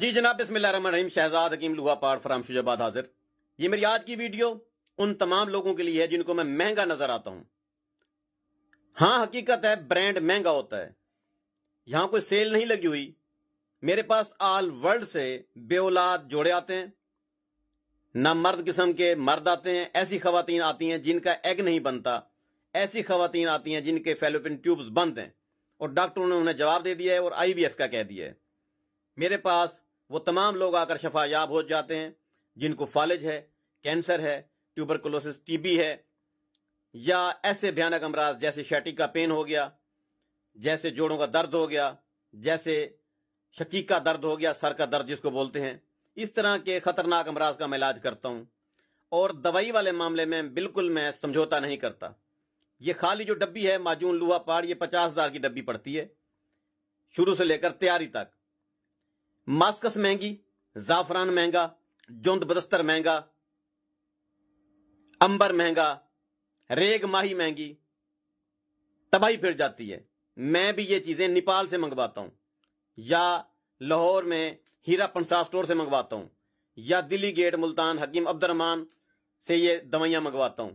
जी जनाब बसमीम शहजाद हकीम लुहा पार फराम शुजाबाद हाजिर ये मेरी आज की वीडियो उन तमाम लोगों के लिए है जिनको मैं महंगा नजर आता हूं हाँ हकीकत है ब्रांड महंगा होता है यहां कोई सेल नहीं लगी हुई मेरे पास आल वर्ल्ड से औलाद जोड़े आते हैं ना मर्द किस्म के मर्द आते हैं ऐसी खातन आती हैं जिनका एग नहीं बनता ऐसी खातन आती हैं जिनके फेलोपिन ट्यूब्स बंद हैं और डॉक्टरों ने उन्हें जवाब दे दिया है और आईवीएफ का कह दिया है मेरे पास वो तमाम लोग आकर शफायाब हो जाते हैं जिनको फालिज है कैंसर है ट्यूबरकुलोसिस टीबी है या ऐसे भयानक अमराज जैसे शैटी का पेन हो गया जैसे जोड़ों का दर्द हो गया जैसे शकीक का दर्द हो गया सर का दर्द जिसको बोलते हैं इस तरह के खतरनाक अमराज का मैं इलाज करता हूं और दवाई वाले मामले में बिल्कुल मैं समझौता नहीं करता ये खाली जो डब्बी है माजून लुहा पहाड़ ये पचास हजार की डब्बी पड़ती है शुरू से लेकर तैयारी तक मास्कस महंगी जाफरान महंगा जुंद बदस्तर महंगा अंबर महंगा रेग माही महंगी तबाही फिर जाती है मैं भी ये चीजें नेपाल से मंगवाता हूं या लाहौर में हीरा पंसार स्टोर से मंगवाता हूं या दिल्ली गेट मुल्तान हकीम अब्दुलरमान से ये दवाइयां मंगवाता हूं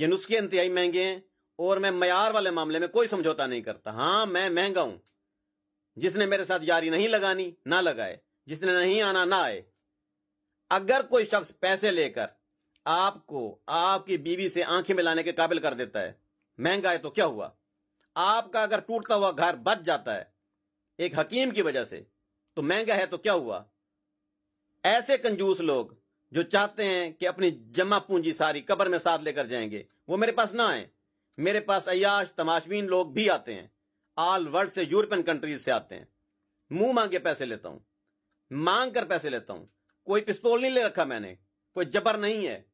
ये नुस्खे इंतहाई महंगे हैं और मैं मैार वाले मामले में कोई समझौता नहीं करता हाँ मैं महंगा हूं जिसने मेरे साथ यारी नहीं लगानी ना लगाए जिसने नहीं आना ना आए अगर कोई शख्स पैसे लेकर आपको आपकी बीवी से आंखें मिलाने के काबिल कर देता है महंगा है तो क्या हुआ आपका अगर टूटता हुआ घर बच जाता है एक हकीम की वजह से तो महंगा है तो क्या हुआ ऐसे कंजूस लोग जो चाहते हैं कि अपनी जमा पूंजी सारी कब्र में साथ लेकर जाएंगे वो मेरे पास ना आए मेरे पास अयाश तमाशबीन लोग भी आते हैं ऑल वर्ल्ड से यूरोपियन कंट्रीज से आते हैं मुंह मांग के पैसे लेता हूं मांग कर पैसे लेता हूं कोई पिस्तौल नहीं ले रखा मैंने कोई जबर नहीं है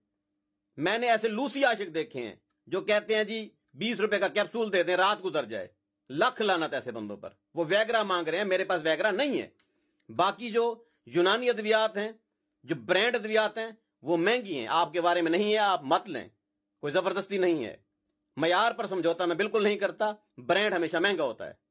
मैंने ऐसे लूसी आशिक देखे हैं जो कहते हैं जी बीस रुपए का कैप्सूल दे दें रात गुजर जाए लख लाना ऐसे बंदों पर वो वैगरा मांग रहे हैं मेरे पास वैगरा नहीं है बाकी जो यूनानी अद्वियात हैं जो ब्रांड अद्वियात हैं वो महंगी हैं आपके बारे में नहीं है आप मत लें कोई जबरदस्ती नहीं है मैार पर समझौता मैं बिल्कुल नहीं करता ब्रांड हमेशा महंगा होता है